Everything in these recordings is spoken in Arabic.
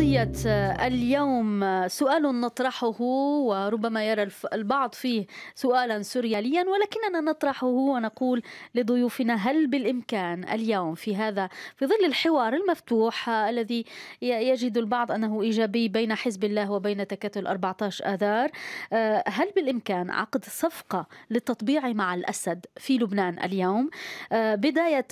قضية آه، اليوم آه، سؤال نطرحه وربما يرى البعض فيه سؤالا سرياليا ولكننا نطرحه ونقول لضيوفنا هل بالإمكان اليوم في هذا في ظل الحوار المفتوح آه، الذي يجد البعض أنه إيجابي بين حزب الله وبين تكتل 14 آذار هل بالإمكان عقد صفقة للتطبيع مع الأسد في لبنان اليوم بداية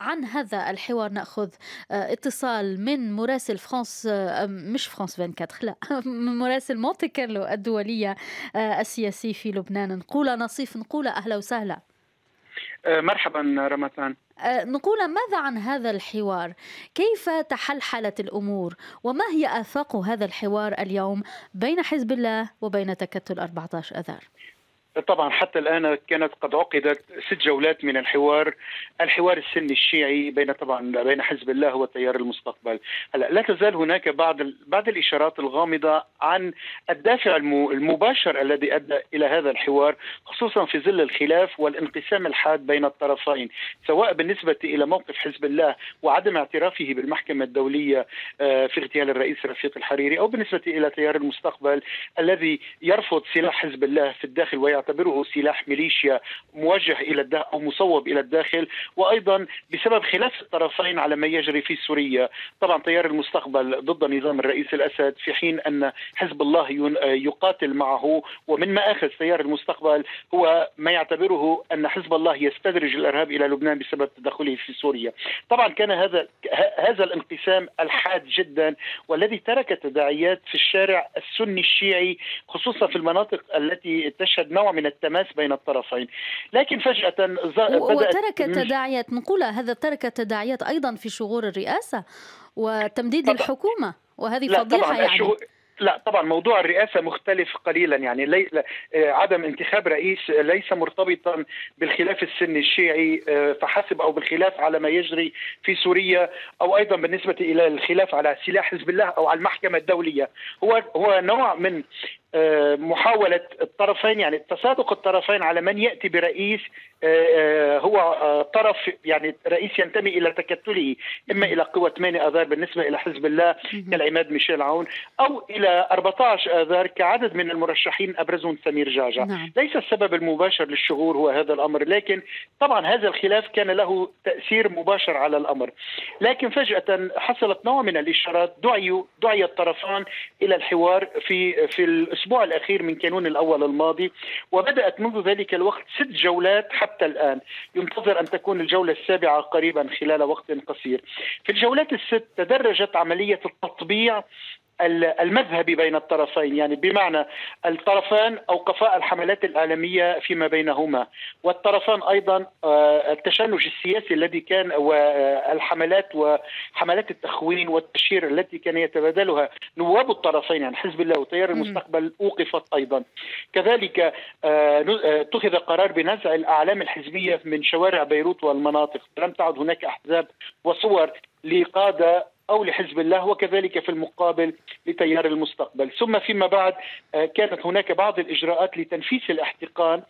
عن هذا الحوار نأخذ اتصال من مراسل فرانس مش فرانس 24 لا مراسل مونتي كارلو الدولية آه، السياسي في لبنان نقول نصيف نقول أهلا وسهلا آه، مرحبا رمضان آه، نقول ماذا عن هذا الحوار كيف تحلحلت الأمور وما هي آفاق هذا الحوار اليوم بين حزب الله وبين تكتل 14 أذار طبعا حتى الان كانت قد عقدت ست جولات من الحوار الحوار السني الشيعي بين طبعا بين حزب الله وتيار المستقبل هلا لا تزال هناك بعض بعض الاشارات الغامضه عن الدافع المباشر الذي ادى الى هذا الحوار خصوصا في ظل الخلاف والانقسام الحاد بين الطرفين سواء بالنسبه الى موقف حزب الله وعدم اعترافه بالمحكمه الدوليه آه، في اغتيال الرئيس رفيق الحريري او بالنسبه الى تيار المستقبل الذي يرفض سلاح حزب الله في الداخل ويعترف يعتبره سلاح ميليشيا موجه الى الداخل او مصوب الى الداخل وايضا بسبب خلاف الطرفين على ما يجري في سوريا طبعا تيار المستقبل ضد نظام الرئيس الاسد في حين ان حزب الله يقاتل معه ومن ماخذ تيار المستقبل هو ما يعتبره ان حزب الله يستدرج الارهاب الى لبنان بسبب تدخله في سوريا طبعا كان هذا هذا الانقسام الحاد جدا والذي ترك تداعيات في الشارع السني الشيعي خصوصا في المناطق التي تشهد نوع من التماس بين الطرفين لكن فجأة وترك تداعيات نقول هذا ترك تداعيات أيضا في شغور الرئاسة وتمديد طبعا. الحكومة وهذه فضيحة يعني الشغ... لا طبعا موضوع الرئاسه مختلف قليلا يعني لي آه، عدم انتخاب رئيس آه، ليس مرتبطا بالخلاف السني الشيعي آه، فحسب او بالخلاف على ما يجري في سوريا او ايضا بالنسبه الى الخلاف على سلاح حزب الله او على المحكمه الدوليه هو هو نوع من آه، محاولة الطرفين يعني تصادق الطرفين على من يأتي برئيس آه، آه، هو طرف يعني رئيس ينتمي إلى تكتله إما إلى قوة 8 آذار بالنسبة إلى حزب الله كالعماد ميشيل عون أو إلى 14 آذار كعدد من المرشحين أبرزهم سمير جعجع نعم. ليس السبب المباشر للشغور هو هذا الأمر لكن طبعا هذا الخلاف كان له تأثير مباشر على الأمر لكن فجأة حصلت نوع من الإشارات دعي دعي الطرفان إلى الحوار في في الأسبوع الأخير من كانون الأول الماضي وبدأت منذ ذلك الوقت ست جولات حتى الآن ينتظر أن تكون الجولة السابعة قريبا خلال وقت قصير في الجولات الست تدرجت عملية التطبيع المذهبي بين الطرفين يعني بمعنى الطرفان أوقفا الحملات الإعلامية فيما بينهما والطرفان أيضا آه، التشنج السياسي الذي كان والحملات آه، وحملات التخوين والتشهير التي كان يتبادلها نواب الطرفين يعني حزب الله وتيار المستقبل أوقفت أيضا كذلك آه، اتخذ قرار بنزع الأعلام الحزبية من شوارع بيروت والمناطق لم تعد هناك أحزاب وصور لقادة او لحزب الله وكذلك في المقابل لتيار المستقبل، ثم فيما بعد آه، كانت هناك بعض الاجراءات لتنفيس الاحتقان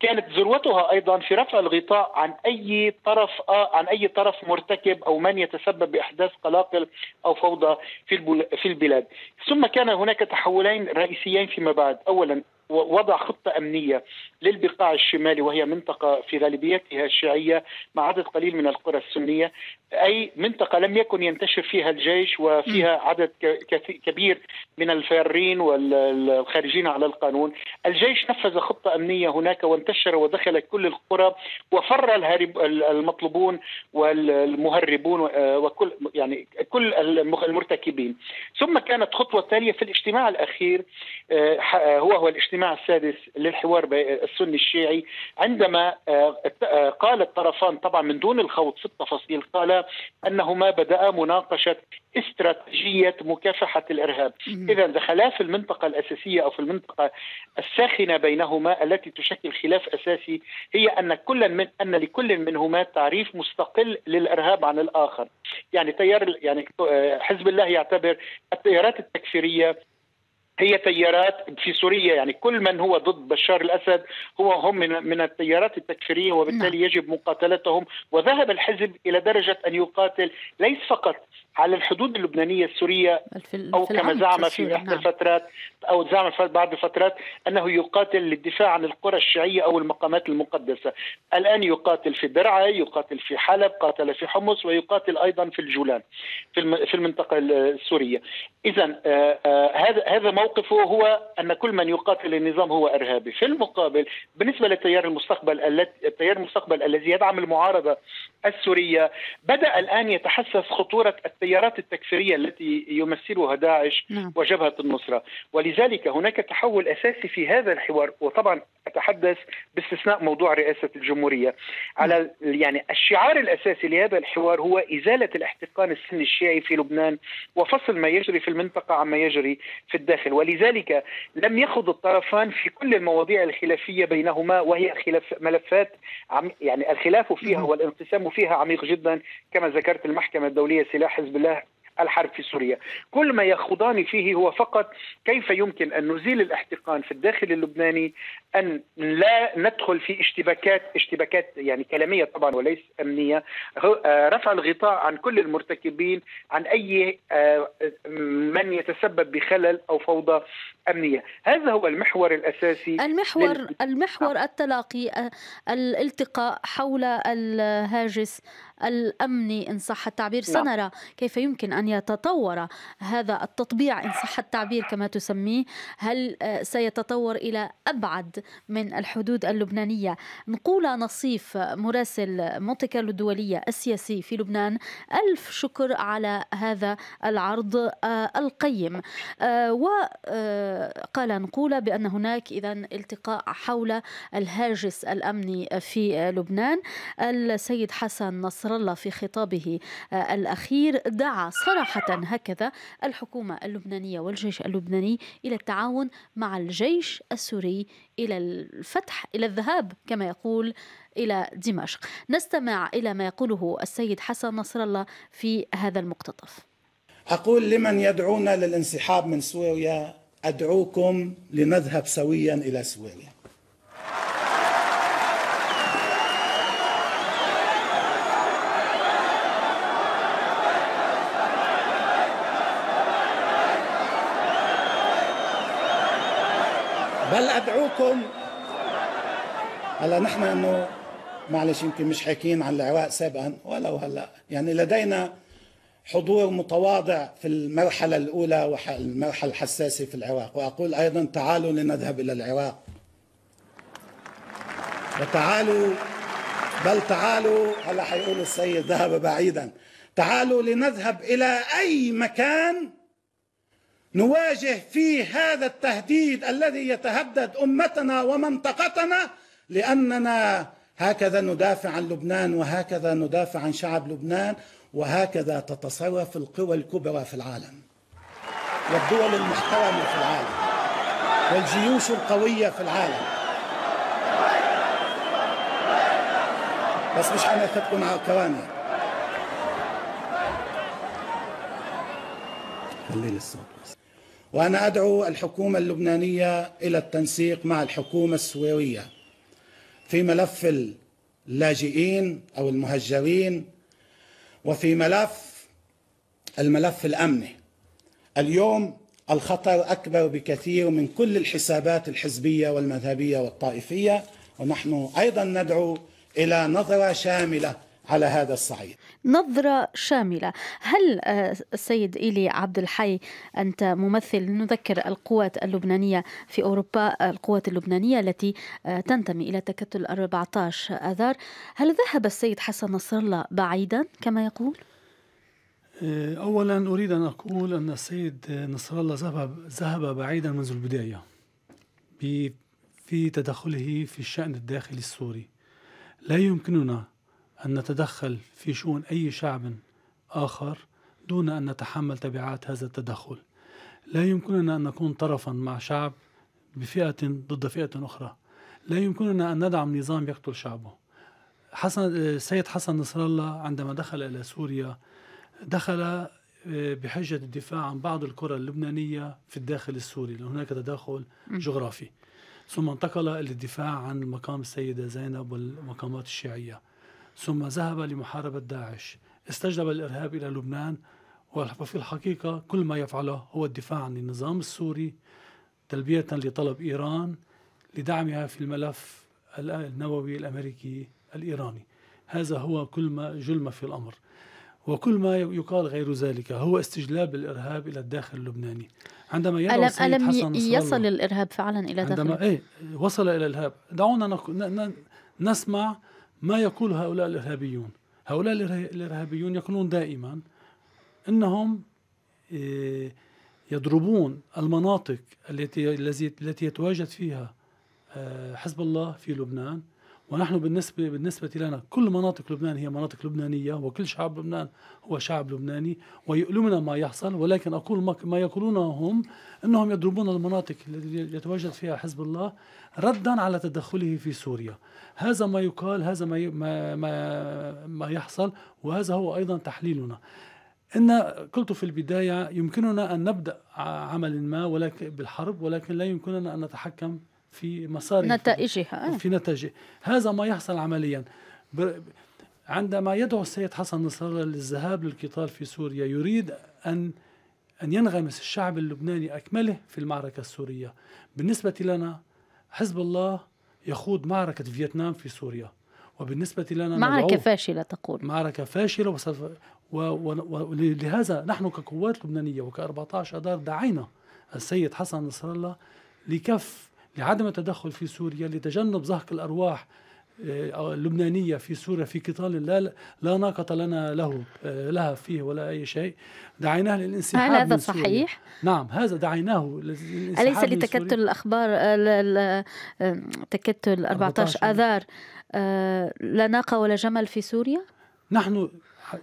كانت ذروتها ايضا في رفع الغطاء عن اي طرف آه، عن اي طرف مرتكب او من يتسبب باحداث قلاقل او فوضى في في البلاد، ثم كان هناك تحولين رئيسيين فيما بعد، اولا وضع خطه امنيه للبقاع الشمالي وهي منطقة في غالبيتها شيعية مع عدد قليل من القرى السنية أي منطقة لم يكن ينتشر فيها الجيش وفيها عدد كبير من الفارين والخارجين على القانون الجيش نفذ خطة أمنية هناك وانتشر ودخل كل القرى وفر الهارب المطلوبون والمهربون آه، وكل يعني كل المرتكبين ثم كانت خطوة تالية في الاجتماع الأخير آه، هو هو الاجتماع السادس للحوار السني الشيعي عندما آه، آه، قال الطرفان طبعا من دون الخوض في التفاصيل قال انهما بدأ مناقشه استراتيجيه مكافحه الارهاب، اذا خلاف في المنطقه الاساسيه او في المنطقه الساخنه بينهما التي تشكل خلاف اساسي هي ان كل من ان لكل منهما تعريف مستقل للارهاب عن الاخر، يعني تيار يعني آه، حزب الله يعتبر التيارات التكفيريه هي تيارات في سوريا يعني كل من هو ضد بشار الاسد هو هم من من التيارات التكفيريه وبالتالي نعم. يجب مقاتلتهم وذهب الحزب الى درجه ان يقاتل ليس فقط على الحدود اللبنانية السورية أو كما زعم في إحدى نعم. الفترات أو زعم بعد الفترات أنه يقاتل للدفاع عن القرى الشيعية أو المقامات المقدسة الآن يقاتل في درعا يقاتل في حلب قاتل في حمص ويقاتل أيضا في الجولان في المنطقة السورية إذا آه، آه، هذا هذا موقفه هو أن كل من يقاتل النظام هو إرهابي في المقابل بالنسبة لتيار المستقبل التيار المستقبل الذي يدعم المعارضة السورية بدأ الآن يتحسس خطورة التيارات التكفيريه التي يمثلها داعش نعم. وجبهه النصره، ولذلك هناك تحول اساسي في هذا الحوار وطبعا اتحدث باستثناء موضوع رئاسه الجمهوريه على نعم. يعني الشعار الاساسي لهذا الحوار هو ازاله الاحتقان السني الشيعي في لبنان وفصل ما يجري في المنطقه عما يجري في الداخل، ولذلك لم يخض الطرفان في كل المواضيع الخلافيه بينهما وهي خلاف ملفات عم يعني الخلاف فيها نعم. والانقسام فيها عميق جدا كما ذكرت المحكمه الدوليه سلاح حزب حزب الله الحرب في سوريا كل ما يخوضان فيه هو فقط كيف يمكن أن نزيل الاحتقان في الداخل اللبناني ان لا ندخل في اشتباكات اشتباكات يعني كلاميه طبعا وليس امنيه آه، رفع الغطاء عن كل المرتكبين عن اي آه، من يتسبب بخلل او فوضى امنيه هذا هو المحور الاساسي المحور لل... المحور نعم. التلاقي آه، الالتقاء حول الهاجس الامني ان صح التعبير نعم. سنرى كيف يمكن ان يتطور هذا التطبيع ان صح التعبير كما تسميه هل سيتطور الى ابعد من الحدود اللبنانية نقول نصيف مراسل مونتي الدولية السياسي في لبنان ألف شكر على هذا العرض آه، القيم آه، وقال آه، نقول بأن هناك إذا التقاء حول الهاجس الأمني في لبنان السيد حسن نصر الله في خطابه الأخير دعا صراحة هكذا الحكومة اللبنانية والجيش اللبناني إلى التعاون مع الجيش السوري إلى الفتح إلى الذهاب كما يقول إلى دمشق نستمع إلى ما يقوله السيد حسن نصر الله في هذا المقتطف أقول لمن يدعونا للانسحاب من سوريا أدعوكم لنذهب سويا إلى سوريا بل أدعوكم هلا نحن انه معلش يمكن مش حاكيين عن العراق سابقا ولو هلا يعني لدينا حضور متواضع في المرحله الاولى والمرحله الحساسه في العراق واقول ايضا تعالوا لنذهب الى العراق وتعالوا بل تعالوا هلا حيقول السيد ذهب بعيدا تعالوا لنذهب الى اي مكان نواجه فيه هذا التهديد الذي يتهدد امتنا ومنطقتنا لاننا هكذا ندافع عن لبنان وهكذا ندافع عن شعب لبنان وهكذا تتصرف القوى الكبرى في العالم والدول المحترمه في العالم والجيوش القويه في العالم بس مش أخذكم على كرامه خلي الصوت بس وأنا أدعو الحكومة اللبنانية إلى التنسيق مع الحكومة السويوية في ملف اللاجئين أو المهجرين وفي ملف الملف الأمني اليوم الخطر أكبر بكثير من كل الحسابات الحزبية والمذهبية والطائفية ونحن أيضا ندعو إلى نظرة شاملة على هذا الصعيد نظرة شاملة هل آه، السيد إيلي عبد الحي أنت ممثل نذكر القوات اللبنانية في أوروبا القوات اللبنانية التي آه، تنتمي إلى تكتل 14 آذار هل ذهب السيد حسن نصر الله بعيدا كما يقول؟ آه، أولا أريد أن أقول أن السيد نصر الله ذهب, ذهب بعيدا منذ البداية في تدخله في الشأن الداخلي السوري لا يمكننا أن نتدخل في شؤون أي شعب آخر دون أن نتحمل تبعات هذا التدخل لا يمكننا أن نكون طرفا مع شعب بفئة ضد فئة أخرى لا يمكننا أن ندعم نظام يقتل شعبه حسن السيد حسن نصر الله عندما دخل إلى سوريا دخل آه، بحجة الدفاع عن بعض الكرة اللبنانية في الداخل السوري لأن هناك تداخل جغرافي ثم انتقل للدفاع عن مقام السيدة زينب والمقامات الشيعية ثم ذهب لمحاربة داعش استجلب الإرهاب إلى لبنان وفي الحقيقة كل ما يفعله هو الدفاع عن النظام السوري تلبية لطلب إيران لدعمها في الملف النووي الأمريكي الإيراني هذا هو كل ما جلم في الأمر وكل ما يقال غير ذلك هو استجلاب الإرهاب إلى الداخل اللبناني عندما يرى ألم, السيد ألم حسن يصل الإرهاب فعلا إلى داخل عندما إيه وصل إلى الإرهاب دعونا نسمع ما يقول هؤلاء الإرهابيون هؤلاء الإرهابيون يقولون دائما أنهم آه، يضربون المناطق التي التي يتواجد فيها آه، حزب الله في لبنان ونحن بالنسبة بالنسبة لنا كل مناطق لبنان هي مناطق لبنانية وكل شعب لبنان هو شعب لبناني ويؤلمنا ما يحصل ولكن أقول ما يقولونه هم أنهم يضربون المناطق التي يتواجد فيها حزب الله ردا على تدخله في سوريا هذا ما يقال هذا ما ما ما يحصل وهذا هو أيضا تحليلنا إن قلت في البداية يمكننا أن نبدأ عمل ما ولكن بالحرب ولكن لا يمكننا أن نتحكم في مصاري نتائجها آه. في نتائجها هذا ما يحصل عمليا عندما يدعو السيد حسن نصر الله للذهاب للقتال في سوريا يريد أن أن ينغمس الشعب اللبناني أكمله في المعركة السورية بالنسبة لنا حزب الله يخوض معركة فيتنام في سوريا وبالنسبة لنا معركة فاشلة تقول معركة فاشلة وسوف ولهذا و... و... نحن كقوات لبنانية وك 14 أدار دعينا السيد حسن نصر الله لكف لعدم التدخل في سوريا لتجنب زهق الأرواح آه، اللبنانية في سوريا في قتال لا لا ناقة لنا له آه، لها فيه ولا أي شيء دعيناه للانسحاب هل هذا من سوريا. صحيح؟ نعم هذا دعيناه للانسحاب أليس لتكتل الأخبار آه، تكتل 14 آذار لا ناقة ولا جمل في سوريا؟ نحن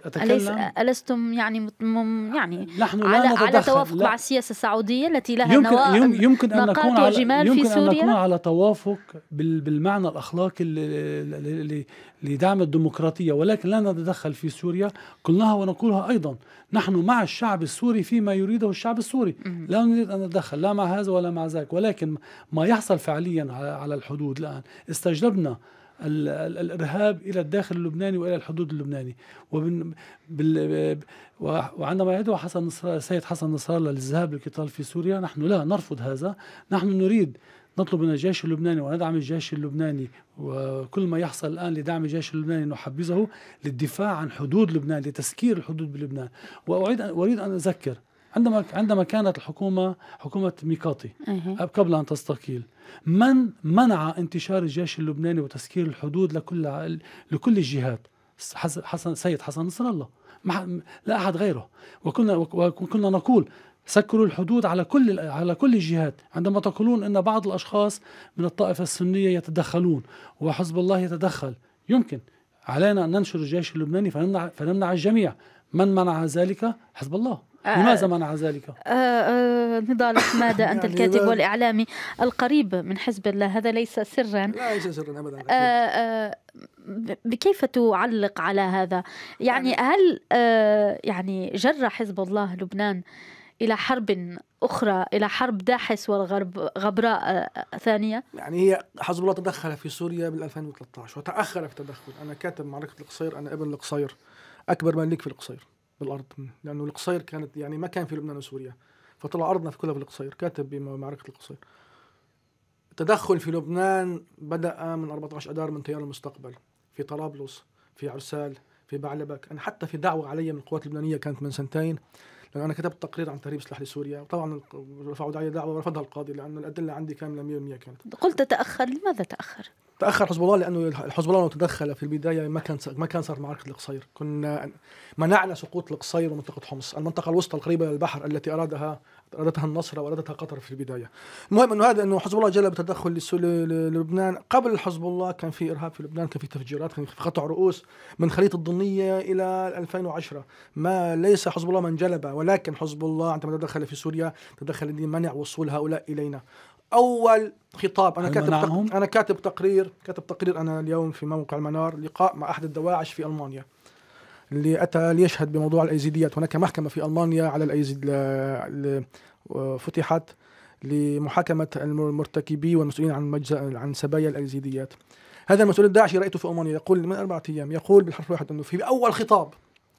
أتكلم أليس ألستم يعني مم يعني نحن على, لا على توافق لا. مع السياسة السعودية التي لها يمكن نواة يمكن أن نكون على يمكن في سوريا؟ أن نكون على توافق بالمعنى الأخلاقي لدعم الديمقراطية ولكن لا نتدخل في سوريا قلناها ونقولها أيضا نحن مع الشعب السوري فيما يريده الشعب السوري لا نريد أن نتدخل لا مع هذا ولا مع ذاك ولكن ما يحصل فعليا على الحدود الآن استجلبنا الارهاب الى الداخل اللبناني والى الحدود اللبناني وبن بال وعندما يدعو حسن نصر السيد حسن نصر الله للذهاب للقتال في سوريا نحن لا نرفض هذا نحن نريد نطلب من الجيش اللبناني وندعم الجيش اللبناني وكل ما يحصل الآن لدعم الجيش اللبناني نحبذه للدفاع عن حدود لبنان لتسكير الحدود بلبنان واعيد اريد أن أذكر عندما عندما كانت الحكومه حكومه ميقاتي قبل ان تستقيل من منع انتشار الجيش اللبناني وتسكير الحدود لكل لكل الجهات حسن سيد حسن نصر الله لا احد غيره وكنا وكنا نقول سكروا الحدود على كل على كل الجهات عندما تقولون ان بعض الاشخاص من الطائفه السنيه يتدخلون وحزب الله يتدخل يمكن علينا ان ننشر الجيش اللبناني فنمنع فنمنع الجميع من منع ذلك حزب الله آه، لماذا منع ذلك؟ آه، آه، نضال حمادة أنت يعني الكاتب والإعلامي القريب من حزب الله هذا ليس سرا لا ليس سرا أبدا كيف تعلق على هذا؟ يعني, يعني هل يعني جر حزب الله لبنان إلى حرب أخرى إلى حرب داحس والغرب غبراء ثانية؟ يعني هي حزب الله تدخل في سوريا بال 2013 وتأخر في التدخل أنا كاتب معركة القصير أنا ابن القصير أكبر مالك في القصير بالارض لانه القصير كانت يعني ما كان في لبنان وسوريا فطلع ارضنا في كلها في القصير كاتب بمعركه القصير التدخل في لبنان بدا من 14 اذار من تيار المستقبل في طرابلس في عرسال في بعلبك انا حتى في دعوه علي من القوات اللبنانيه كانت من سنتين لانه انا كتبت تقرير عن تهريب سلاح لسوريا وطبعا رفعوا علي دعوه ورفضها القاضي لانه الادله عندي كامله 100% كانت قلت تاخر لماذا تاخر؟ تاخر حزب الله لانه حزب الله لو تدخل في البدايه ما كان ما كان صار معركه القصير، كنا منعنا سقوط القصير ومنطقه حمص، المنطقه الوسطى القريبه للبحر التي ارادها ارادتها النصره وارادتها قطر في البدايه. المهم انه هذا انه حزب الله جلب تدخل للبنان، قبل حزب الله كان في ارهاب في لبنان، كان في تفجيرات، كان في قطع رؤوس من خليط الضنيه الى 2010، ما ليس حزب الله من جلب ولكن حزب الله عندما تدخل في سوريا تدخل لمنع وصول هؤلاء إلينا اول خطاب انا كاتب تق... انا كاتب تقرير كاتب تقرير انا اليوم في موقع المنار لقاء مع احد الدواعش في المانيا اللي اتى ليشهد بموضوع الايزيديات هناك محكمه في المانيا على الايزيد فتحت لمحاكمه المرتكبين والمسؤولين عن مجز... عن سبايا الايزيديات هذا المسؤول الداعشي رايته في المانيا يقول من اربعه ايام يقول بالحرف الواحد انه في اول خطاب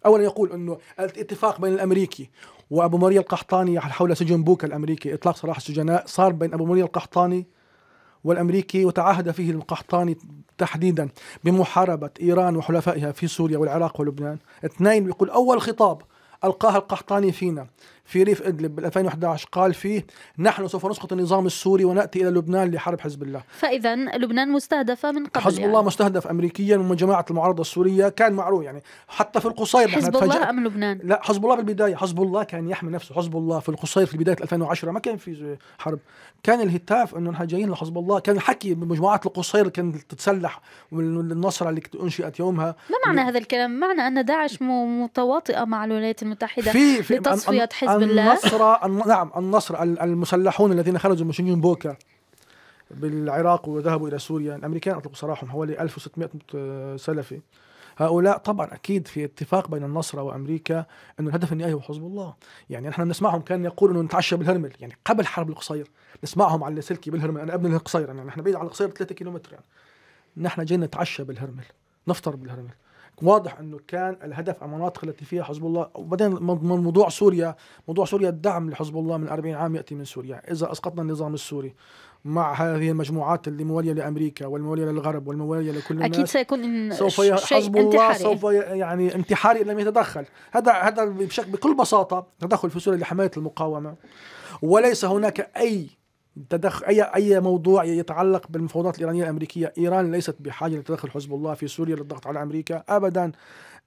اولا يقول انه الاتفاق بين الامريكي وابو مريا القحطاني حول سجن بوكا الامريكي اطلاق سراح السجناء صار بين ابو مريا القحطاني والامريكي وتعهد فيه القحطاني تحديدا بمحاربه ايران وحلفائها في سوريا والعراق ولبنان اثنين يقول اول خطاب القاها القحطاني فينا في ريف إدلب بال 2011 قال فيه نحن سوف نسقط النظام السوري ونأتي إلى لبنان لحرب حزب الله فإذا لبنان مستهدفة من قبل حزب يعني. الله مستهدف أمريكيا ومن جماعة المعارضة السورية كان معروف يعني حتى في القصير حزب الله أم لبنان؟ لا حزب الله بالبداية حزب الله كان يحمي نفسه حزب الله في القصير في بداية 2010 ما كان في حرب كان الهتاف أنه نحن جايين لحزب الله كان الحكي بمجموعات القصير كانت تتسلح والنصرة اللي أنشئت يومها ما معنى هذا الكلام؟ معنى أن داعش متواطئة مع الولايات المتحدة في في لتصفية حزب بالله النصر نعم النصر المسلحون الذين خرجوا من شنجون بوكا بالعراق وذهبوا الى سوريا الامريكان اطلقوا سراحهم حوالي 1600 سلفي هؤلاء طبعا اكيد في اتفاق بين النصرة وامريكا انه الهدف النهائي هو حزب الله، يعني نحن نسمعهم كان يقول انه نتعشى بالهرمل، يعني قبل حرب القصير نسمعهم على اللاسلكي بالهرمل، انا ابن القصير يعني نحن بعيد عن القصير 3 كيلومتر يعني. نحن جايين نتعشى بالهرمل، نفطر بالهرمل، واضح انه كان الهدف المناطق التي فيها حزب الله وبعدين موضوع سوريا موضوع سوريا الدعم لحزب الله من 40 عام ياتي من سوريا اذا اسقطنا النظام السوري مع هذه المجموعات اللي مواليه لامريكا والمواليه للغرب والمواليه لكل الناس اكيد سيكون سوف ي... حزب الله سوف ي... يعني انتحاري ان لم يتدخل هذا هذا بشكل بكل بساطه تدخل في سوريا لحمايه المقاومه وليس هناك اي تدخل اي اي موضوع يتعلق بالمفاوضات الايرانيه الامريكيه، ايران ليست بحاجه لتدخل حزب الله في سوريا للضغط على امريكا ابدا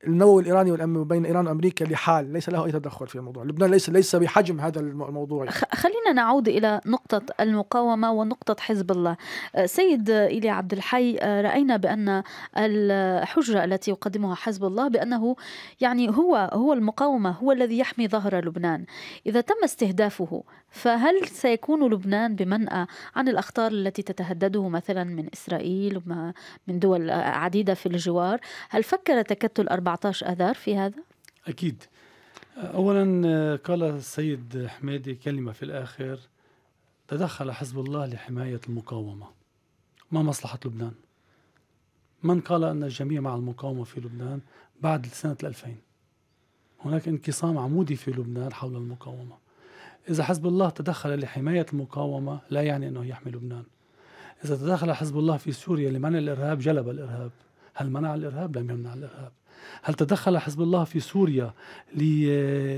النووي الايراني والأم بين ايران وامريكا لحال ليس له اي تدخل في الموضوع، لبنان ليس ليس بحجم هذا الموضوع خلينا نعود الى نقطه المقاومه ونقطه حزب الله. أه، سيد ايلي عبد الحي أه، راينا بان الحجه التي يقدمها حزب الله بانه يعني هو هو المقاومه هو الذي يحمي ظهر لبنان. اذا تم استهدافه فهل سيكون لبنان بمنأى عن الاخطار التي تتهدده مثلا من اسرائيل ومن دول عديده في الجوار؟ هل فكر تكتل أربعة 17 اذار في هذا؟ اكيد اولا آه، قال السيد حمادي كلمه في الاخر تدخل حزب الله لحمايه المقاومه ما مصلحه لبنان؟ من قال ان الجميع مع المقاومه في لبنان بعد سنه 2000 هناك انقسام عمودي في لبنان حول المقاومه اذا حزب الله تدخل لحمايه المقاومه لا يعني انه يحمي لبنان إذا تدخل حزب الله في سوريا لمنع الإرهاب جلب الإرهاب هل منع الإرهاب؟ لم يمنع الإرهاب هل تدخل حزب الله في سوريا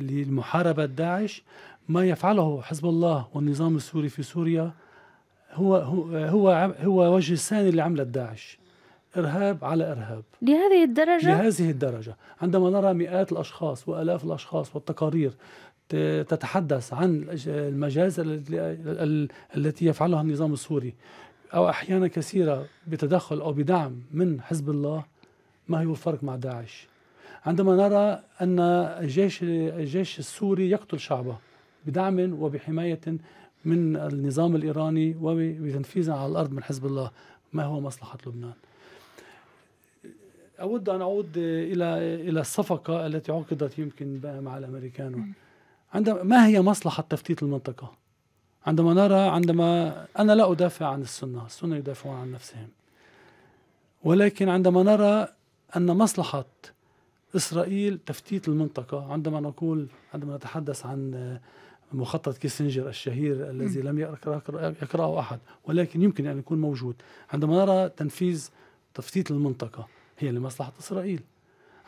لمحاربة داعش ما يفعله حزب الله والنظام السوري في سوريا هو هو هو وجه الثاني لعملة داعش إرهاب على إرهاب لهذه الدرجة؟ لهذه الدرجة عندما نرى مئات الأشخاص وألاف الأشخاص والتقارير تتحدث عن المجازر التي يفعلها النظام السوري أو أحيانا كثيرة بتدخل أو بدعم من حزب الله ما هو الفرق مع داعش عندما نرى أن الجيش, الجيش السوري يقتل شعبه بدعم وبحماية من النظام الإيراني وبتنفيذ على الأرض من حزب الله ما هو مصلحة لبنان أود أن أعود إلى إلى الصفقة التي عقدت يمكن مع الأمريكان عندما ما هي مصلحة تفتيت المنطقة؟ عندما نرى عندما أنا لا أدافع عن السنة السنة يدافعون عن نفسهم ولكن عندما نرى أن مصلحة إسرائيل تفتيت المنطقة عندما نقول عندما نتحدث عن مخطط كيسنجر الشهير الذي لم يقرأه أحد ولكن يمكن أن يكون موجود عندما نرى تنفيذ تفتيت المنطقة هي لمصلحة إسرائيل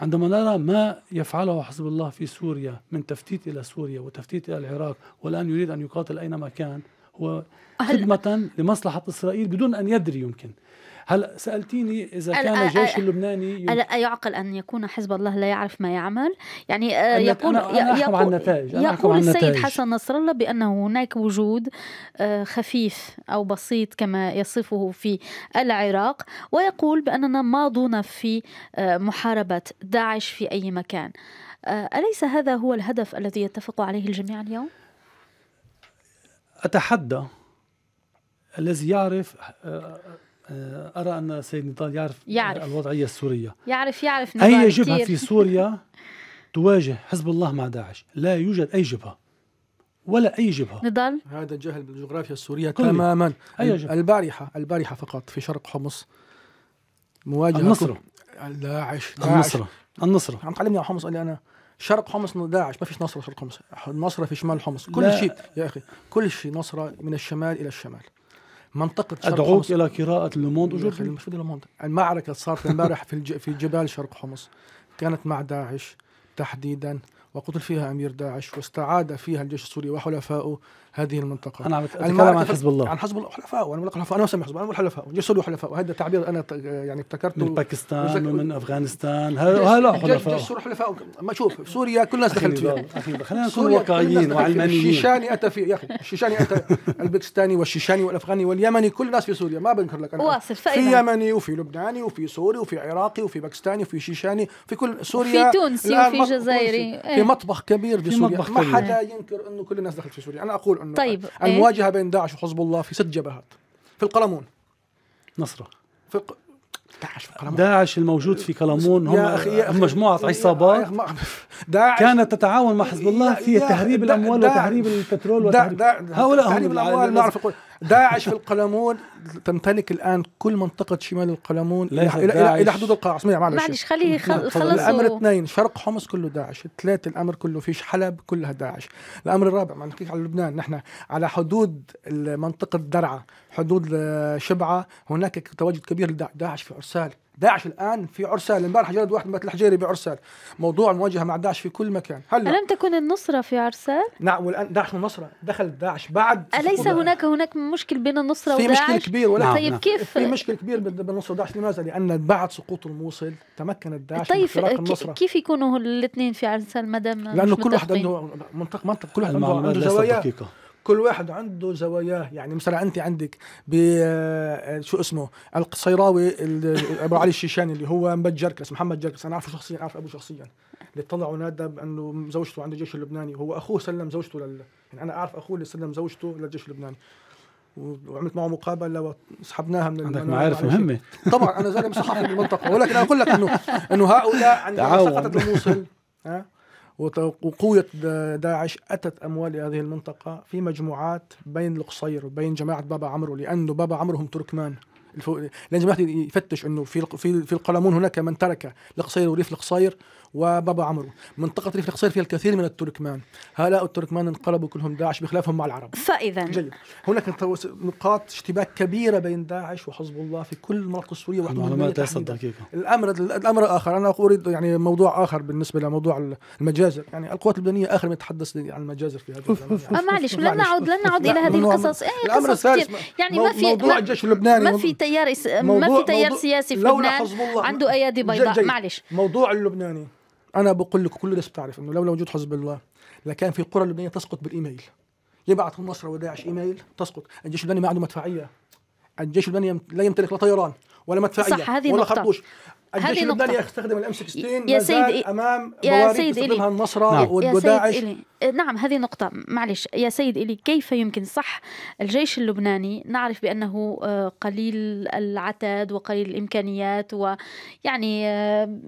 عندما نرى ما يفعله حزب الله في سوريا من تفتيت إلى سوريا وتفتيت إلى العراق والآن يريد أن يقاتل أينما كان هو خدمة لمصلحة إسرائيل بدون أن يدري يمكن هلا سالتيني اذا كان الجيش اللبناني ألا يعقل ان يكون حزب الله لا يعرف ما يعمل يعني يقول آه، أنا يقول, أنا يقول عن السيد حسن نصر الله بانه هناك وجود آه، خفيف او بسيط كما يصفه في العراق ويقول باننا ماضون في آه، محاربه داعش في اي مكان اليس هذا هو الهدف الذي يتفق عليه الجميع اليوم اتحدى الذي يعرف آه، ارى ان السيد نضال يعرف, يعرف الوضعيه السوريه يعرف يعرف اي جبهه كتير. في سوريا تواجه حزب الله مع داعش لا يوجد اي جبهه ولا اي جبهه نضال هذا جهل بالجغرافيا السوريه كلي. تماما أي جبهة. البارحه البارحه فقط في شرق حمص مواجهه النصره داعش النصره النصره عم تعلمني على حمص قال لي انا شرق حمص داعش ما فيش نصره شرق حمص النصره في شمال حمص كل شيء يا اخي كل شيء نصره من الشمال الى الشمال منطقه شرق ادعوك حمص. الى قراءه لوموند اجورجي مش بدي لوموند المعركه صارت امبارح في في جبال شرق حمص كانت مع داعش تحديدا وقتل فيها امير داعش واستعاد فيها الجيش السوري وحلفائه هذه المنطقه انا عم اتكلم عن حزب الله عن حزب الله وحلفائه انا بقول حلفاء انا بسمي حزب الله انا بقول حلفاء جسد وحلفاء وهذا تعبير انا يعني ابتكرته من باكستان ومن افغانستان هلا حلفاء جسر حلفاء ما شوف سوريا كل الناس دخلت فيها اخي خلينا نكون واقعيين وعلمانيين الشيشاني اتى في يا اخي الشيشاني اتى الباكستاني والشيشاني والافغاني واليمني كل الناس في سوريا ما بنكر لك انا واصل في يمني وفي لبناني وفي سوري وفي عراقي وفي باكستاني وفي شيشاني في كل سوريا في تونسي وفي جزائري في مطبخ كبير في سوريا ما حدا ينكر انه كل الناس دخلت في سوريا انا اقول عن طيب المواجهه إيه؟ بين داعش وحزب الله في ست جبهات في القلمون نصره في الق... داعش في القلمون داعش الموجود في قلمون هم أخي يا أخي هم مجموعه عصابات داعش كانت تتعاون مع حزب الله في تهريب الاموال وتهريب البترول وتهريب هؤلاء هم تهريب الاموال ما اعرف داعش في القلمون تمتلك الان كل منطقه شمال القلمون الى الى, إلى حدود القاع اسمع معلش معلش خليه نعم، خلص الامر اثنين شرق حمص كله داعش ثلاثه الامر كله فيش حلب كلها داعش الامر الرابع ما نحكيش على لبنان نحن على حدود منطقه درعا حدود آه، شبعه هناك تواجد كبير داعش في عرسال داعش الان في عرسال امبارح جلد واحد مثل الحجيري بعرسال موضوع المواجهه مع داعش في كل مكان هلا الم تكن النصره في عرسال نعم والان داعش والنصره دخل داعش بعد اليس هناك هناك مشكل بين النصره وداعش في مشكل كبير ولا طيب نعم. كيف في مشكل كبير بين النصره وداعش لماذا لان بعد سقوط الموصل تمكنت داعش طيب من اختراق النصره كيف يكونوا الاثنين في عرسال ما دام لانه كل واحد عنده منطقه منطقه كل واحد عنده زوايا دقيقه كل واحد عنده زواياه يعني مثلا انت عندك ب آه، شو اسمه القصيراوي آه، ابو علي الشيشاني اللي هو مبد جركس محمد جركس انا عارفه شخصيا عارف ابوه شخصيا اللي طلع ونادى بانه زوجته عند الجيش اللبناني وهو اخوه سلم زوجته لل يعني انا اعرف اخوه اللي سلم زوجته للجيش اللبناني وعملت معه مقابله وسحبناها من عندك معارف مهمه طبعا انا زلمه صحفي بالمنطقه ولكن اقول لك انه انه هؤلاء عندما سقطت الموصل ها وقوة داعش أتت أموال هذه المنطقة في مجموعات بين القصير وبين جماعة بابا عمرو لأنه بابا عمرو هم تركمان لان جماعة يفتش انه في في في القلمون هناك من ترك القصير وريف القصير وبابا عمرو منطقة ريف القصير فيها الكثير من التركمان هؤلاء التركمان انقلبوا كلهم داعش بخلافهم مع العرب فإذا جيد هناك نقاط اشتباك كبيرة بين داعش وحزب الله في كل مناطق سوريا المعلومات ليست دقيقة الأمر الأمر آخر أنا أريد يعني موضوع آخر بالنسبة لموضوع المجازر يعني القوات اللبنانية آخر ما يتحدث عن المجازر في هذا آه، معلش لن نعود لن نعود إلى هذه نعم. القصص إيه، الأمر الثالث يعني ما في موضوع الجيش اللبناني ما في تيار ما في تيار سياسي في لبنان عنده أيادي بيضاء معلش موضوع اللبناني انا بقول لك كل الناس بتعرف انه لولا وجود حزب الله لكان في القرى اللبنانيه تسقط بالايميل يبعث النصر وداعش ايميل تسقط الجيش اللبناني ما عنده مدفعيه الجيش اللبناني لا يمتلك لا طيران ولا مدفعيه صح هذه ولا خرطوش هذه نقطة يستخدم الام 16 يا سيد امام يا سيد تستخدمها النصره نعم. والداعش نعم هذه نقطة معلش يا سيد إلي كيف يمكن صح الجيش اللبناني نعرف بأنه آه، قليل العتاد وقليل الإمكانيات ويعني آه،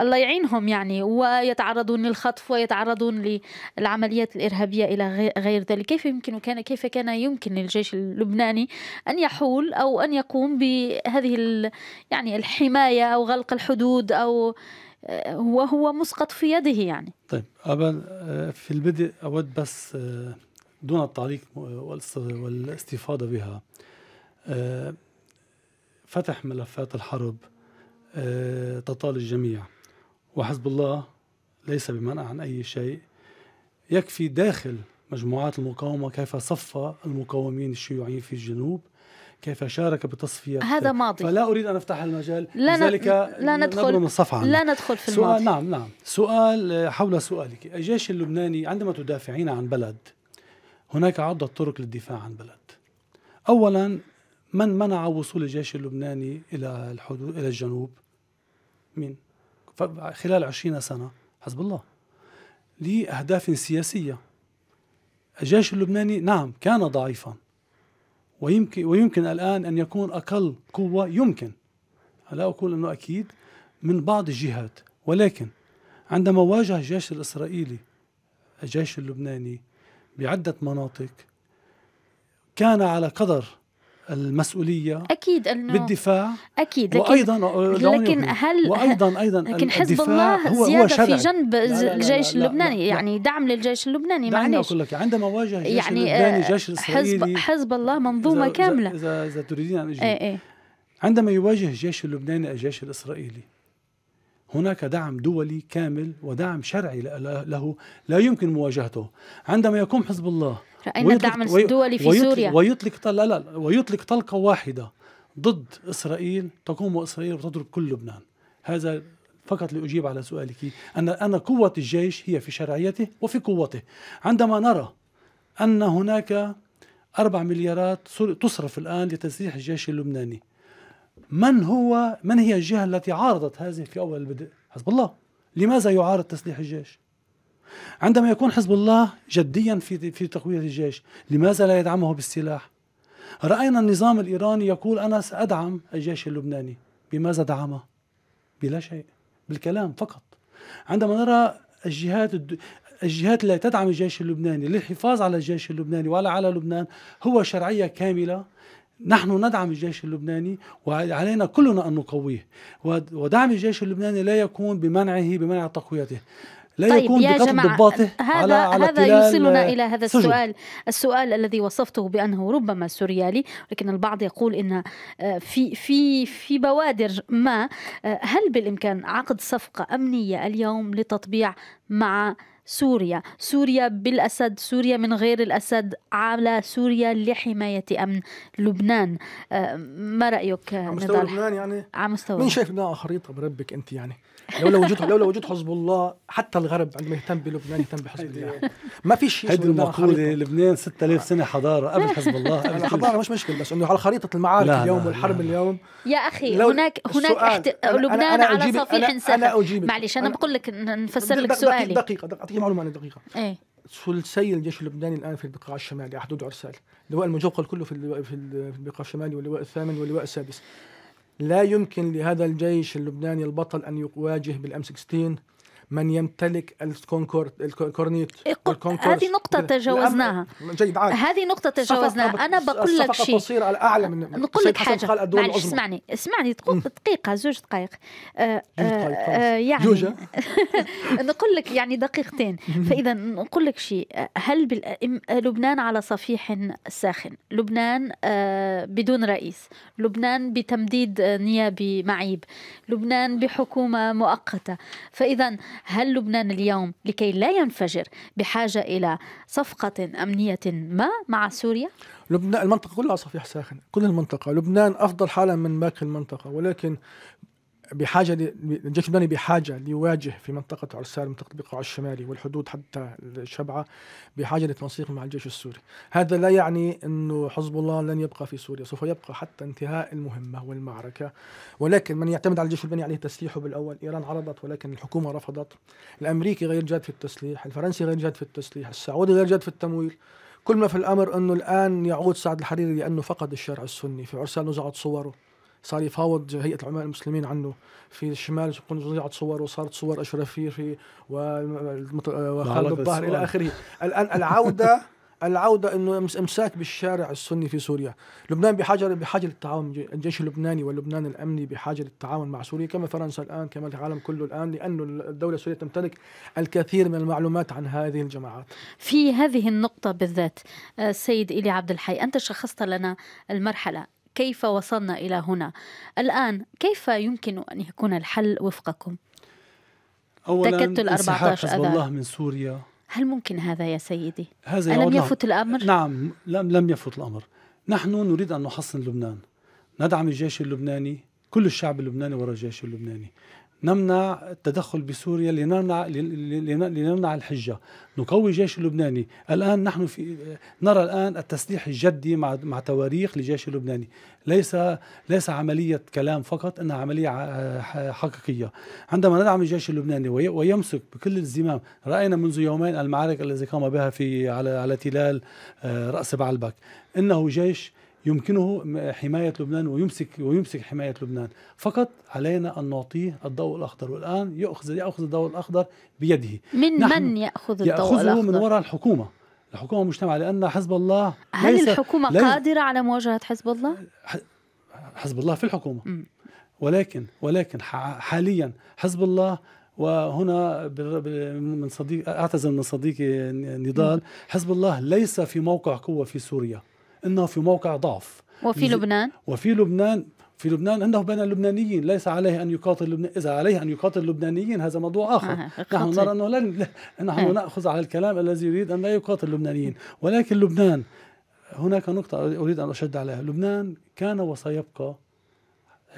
الله يعينهم يعني ويتعرضون للخطف ويتعرضون للعمليات الإرهابية إلى غير ذلك كيف يمكن كان كيف كان يمكن للجيش اللبناني أن يحول أو أن يقوم بهذه يعني الحماية أو غلق الحدود أو آه، وهو مسقط في يده يعني طيب أبا آه، في البدء أود بس آه، دون التعليق والاستفاضة بها فتح ملفات الحرب تطال الجميع وحزب الله ليس بمنع عن أي شيء يكفي داخل مجموعات المقاومة كيف صف المقاومين الشيوعيين في الجنوب كيف شارك بتصفية هذا ماضي فلا أريد أن أفتح المجال لا لذلك لا ندخل لا ندخل في سؤال الماضي نعم نعم سؤال آه، حول سؤالك الجيش اللبناني عندما تدافعين عن بلد هناك عدة طرق للدفاع عن بلد أولا من منع وصول الجيش اللبناني إلى الحدود إلى الجنوب مين خلال عشرين سنة حزب الله لأهداف سياسية الجيش اللبناني نعم كان ضعيفا ويمكن ويمكن الان ان يكون اقل قوه يمكن لا اقول انه اكيد من بعض الجهات ولكن عندما واجه الجيش الاسرائيلي الجيش اللبناني بعده مناطق كان على قدر المسؤوليه اكيد انه بالدفاع اكيد لكن وايضا لكن هل وايضا ايضا لكن حزب الله هو زياده هو في جنب لا لا لا الجيش اللبناني يعني دعم للجيش اللبناني معلش اقول لك عندما واجه الجيش يعني آه، اللبناني الجيش الاسرائيلي حزب حزب الله منظومه إذا كامله اذا اذا تريدين ان اجيب اي اي عندما يواجه الجيش اللبناني الجيش الاسرائيلي هناك دعم دولي كامل ودعم شرعي له لا يمكن مواجهته عندما يقوم حزب الله رأينا الدعم الدولي في ويطلق سوريا ويطلق لا لا ويطلق طلقة واحدة ضد إسرائيل تقوم إسرائيل وتضرب كل لبنان هذا فقط لأجيب على سؤالك أن أن قوة الجيش هي في شرعيته وفي قوته عندما نرى أن هناك أربع مليارات تصرف الآن لتسليح الجيش اللبناني من هو من هي الجهة التي عارضت هذه في أول البدء حزب الله لماذا يعارض تسليح الجيش عندما يكون حزب الله جديا في في تقوية الجيش لماذا لا يدعمه بالسلاح رأينا النظام الإيراني يقول أنا سأدعم الجيش اللبناني بماذا دعمه بلا شيء بالكلام فقط عندما نرى الجهات الد... الجهات التي تدعم الجيش اللبناني للحفاظ على الجيش اللبناني وعلى على لبنان هو شرعية كاملة نحن ندعم الجيش اللبناني وعلينا كلنا أن نقويه ودعم الجيش اللبناني لا يكون بمنعه بمنع تقويته لا طيب يكون يا جماعة ضباطه هذا على على هذا يوصلنا آه، إلى هذا سجن. السؤال السؤال الذي وصفته بأنه ربما سوريالي لكن البعض يقول أن آه، في في في بوادر ما آه، هل بالإمكان عقد صفقة أمنية اليوم لتطبيع مع سوريا سوريا بالأسد سوريا من غير الأسد على سوريا لحماية أمن لبنان آه، ما رأيك على مستوى نضال؟ لبنان يعني على مستوى مين شايف لبنان على خريطة بربك أنت يعني لولا وجود لولا وجود حزب الله حتى الغرب عندما يهتم بلبنان يهتم بحزب الله ما في شيء هيدي المقولة لبنان 6000 سنة حضارة قبل حزب الله قبل يعني حضارة مش مشكلة بس انه على خريطة المعارك لا اليوم لا والحرب لا اليوم يا اخي هناك هناك احت... لبنان أنا أنا على صفيح سخن معلش انا, أنا بقول لك نفسر لك سؤالي دقيقة دقيقة اعطيك معلومه دقيقه ايه ثلثي الجيش اللبناني الان في البقاع الشمالي حدود عرسال، اللواء المجوقل كله في في البقاع الشمالي واللواء الثامن واللواء السادس. لا يمكن لهذا الجيش اللبناني البطل ان يواجه بالام 16 من يمتلك الكونكورد الكورنيت إيه، هذه نقطة تجاوزناها جيد عادي هذه نقطة تجاوزناها أنا بقول لك شيء تصير أعلى من نقول لك حاجة معلش اسمعني اسمعني دقيقة زوج دقائق آه آه،, آه يعني نقول لك يعني دقيقتين فإذا نقول لك شيء هل لبنان على صفيح ساخن لبنان آه بدون رئيس لبنان بتمديد نيابي معيب لبنان بحكومة مؤقتة فإذا هل لبنان اليوم لكي لا ينفجر بحاجة إلى صفقة أمنية ما مع سوريا؟ لبنان المنطقة كلها صفيح ساخن كل المنطقة لبنان أفضل حالا من باقي المنطقة ولكن بحاجه الجيش اللبناني بحاجه ليواجه في منطقه عرسال منطقه بقاع الشمالي والحدود حتى الشبعه بحاجه لتنسيق مع الجيش السوري، هذا لا يعني انه حزب الله لن يبقى في سوريا، سوف يبقى حتى انتهاء المهمه والمعركه، ولكن من يعتمد على الجيش اللبناني عليه تسليحه بالاول، ايران عرضت ولكن الحكومه رفضت، الامريكي غير جاد في التسليح، الفرنسي غير جاد في التسليح، السعودي غير جاد في التمويل، كل ما في الامر انه الان يعود سعد الحريري لانه فقد الشارع السني، في عرسال نزعت صوره صار يفاوض هيئه العلماء المسلمين عنه في الشمال ضيعت صور وصارت صور أشرفية في آه، وخالد الظاهر الى اخره الان العوده العوده انه امساك بالشارع السني في سوريا، لبنان بحاجه بحاجه للتعاون الجيش اللبناني واللبنان الامني بحاجه للتعاون مع سوريا كما فرنسا الان كما العالم كله الان لانه الدوله السوريه تمتلك الكثير من المعلومات عن هذه الجماعات. في هذه النقطه بالذات السيد آه، الي عبد الحي انت شخصت لنا المرحله كيف وصلنا إلى هنا الآن كيف يمكن أن يكون الحل وفقكم أولا تكتل 14 حزب الله من سوريا هل ممكن هذا يا سيدي؟ هذا ألم يفت نعم. الأمر؟ نعم لم, لم يفت الأمر نحن نريد أن نحصن لبنان ندعم الجيش اللبناني كل الشعب اللبناني وراء الجيش اللبناني نمنع التدخل بسوريا لنمنع لنمنع الحجه نقوي الجيش اللبناني الان نحن في نرى الان التسليح الجدي مع مع تواريخ للجيش اللبناني ليس ليس عمليه كلام فقط انها عمليه حقيقيه عندما ندعم الجيش اللبناني ويمسك بكل الزمام راينا منذ يومين المعارك التي قام بها في على على تلال آه، راس بعلبك انه جيش يمكنه حماية لبنان ويمسك ويمسك حماية لبنان فقط علينا أن نعطيه الضوء الأخضر والآن يأخذ يأخذ الضوء الأخضر بيده من من يأخذ الضوء يأخذه الأخضر؟ من وراء الحكومة الحكومة المجتمعة لأن حزب الله هل ليس الحكومة ليس قادرة على مواجهة حزب الله؟ حزب الله في الحكومة م. ولكن ولكن حاليا حزب الله وهنا من صديق اعتذر من صديقي نضال حزب الله ليس في موقع قوه في سوريا انه في موقع ضعف وفي لبنان وفي لبنان في لبنان انه بين اللبنانيين ليس عليه ان يقاتل لبنان اذا عليه ان يقاتل اللبنانيين هذا موضوع اخر آه، نحن نرى انه لن نحن آه. ناخذ على الكلام الذي يريد ان لا يقاتل اللبنانيين ولكن لبنان هناك نقطه اريد ان اشد عليها لبنان كان وسيبقى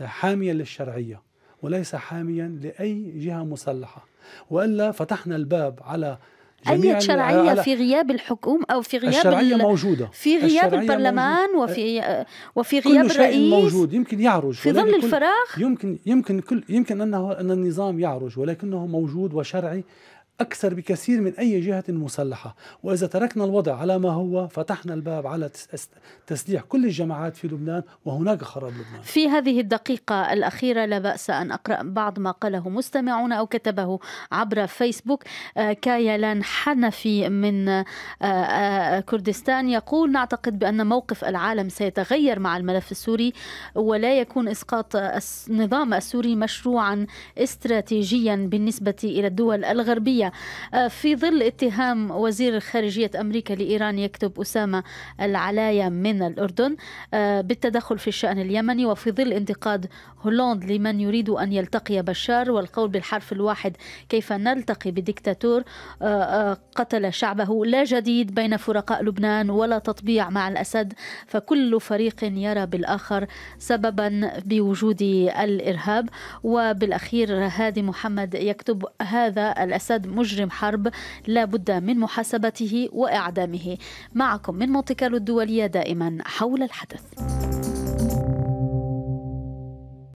حاميا للشرعيه وليس حاميا لاي جهه مسلحه والا فتحنا الباب على اي شرعيه في غياب الحكومه او في غياب الشرعيه موجوده في غياب البرلمان موجودة. وفي وفي غياب كل شيء الرئيس موجود يمكن يعرج في ظل الفراغ يمكن يمكن كل يمكن انه ان النظام يعرج ولكنه موجود وشرعي أكثر بكثير من أي جهة مسلحة وإذا تركنا الوضع على ما هو فتحنا الباب على تسليح كل الجماعات في لبنان وهناك خراب لبنان في هذه الدقيقة الأخيرة لا بأس أن أقرأ بعض ما قاله مستمعون أو كتبه عبر فيسبوك آه، كايلان حنفي من آه، آه، كردستان يقول نعتقد بأن موقف العالم سيتغير مع الملف السوري ولا يكون إسقاط النظام السوري مشروعا استراتيجيا بالنسبة إلى الدول الغربية الأمريكية آه، في ظل اتهام وزير خارجية أمريكا لإيران يكتب أسامة العلاية من الأردن آه، بالتدخل في الشأن اليمني وفي ظل انتقاد هولاند لمن يريد أن يلتقي بشار والقول بالحرف الواحد كيف نلتقي بدكتاتور آه، قتل شعبه لا جديد بين فرقاء لبنان ولا تطبيع مع الأسد فكل فريق يرى بالآخر سببا بوجود الإرهاب وبالأخير هادي محمد يكتب هذا الأسد مجرم حرب لا بد من محاسبته وإعدامه معكم من مونتي كارلو الدولية دائما حول الحدث